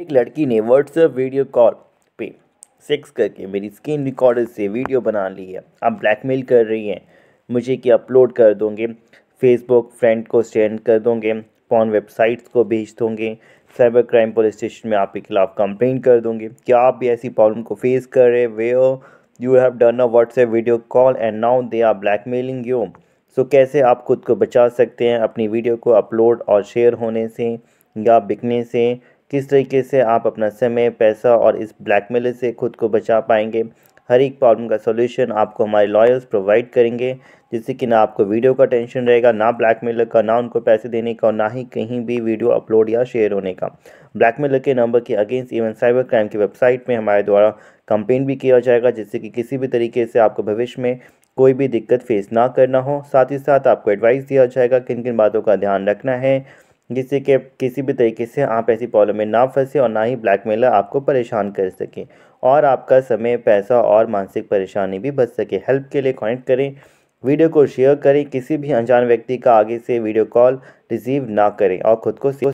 एक लड़की ने व्हाट्सएप वीडियो कॉल पे सेक्स करके मेरी स्क्रीन रिकॉर्डर से वीडियो बना ली है आप ब्लैकमेल कर रही हैं मुझे कि अपलोड कर दोगे फेसबुक फ्रेंड को सेंड कर दोगे पॉन वेबसाइट्स को भेज दोगे साइबर क्राइम पुलिस स्टेशन में आपके खिलाफ कंप्लेन कर दोगे क्या आप भी ऐसी प्रॉब्लम को फेस कर रहे way you have done a WhatsApp video call and now they are blackmailing you so कैसे आप खुद को बचा सकते हैं अपनी वीडियो को अपलोड और शेयर होने से या बिकने से किस तरीके से आप अपना समय पैसा और इस ब्लैकमेल से खुद को बचा पाएंगे हर एक प्रॉब्लम का सोल्यूशन आपको हमारे लॉयर्स प्रोवाइड करेंगे जिससे कि ना आपको वीडियो का टेंशन रहेगा ना ब्लैकमेलर का ना उनको पैसे देने का और ना ही कहीं भी वीडियो अपलोड या शेयर होने का ब्लैकमेलर के नंबर के अगेंस्ट इवन साइबर क्राइम की वेबसाइट में हमारे द्वारा कंप्लेन भी किया जाएगा जिससे कि किसी भी तरीके से आपको भविष्य में कोई भी दिक्कत फेस ना करना हो साथ ही साथ आपको एडवाइस दिया जाएगा किन किन बातों का ध्यान रखना है जिससे कि किसी भी तरीके से आप ऐसी प्रॉब्लम में ना फंसे और ना ही ब्लैकमेलर आपको परेशान कर सके और आपका समय पैसा और मानसिक परेशानी भी बच सके हेल्प के लिए कॉन्टेक्ट करें वीडियो को शेयर करें किसी भी अनजान व्यक्ति का आगे से वीडियो कॉल रिसीव ना करें और ख़ुद को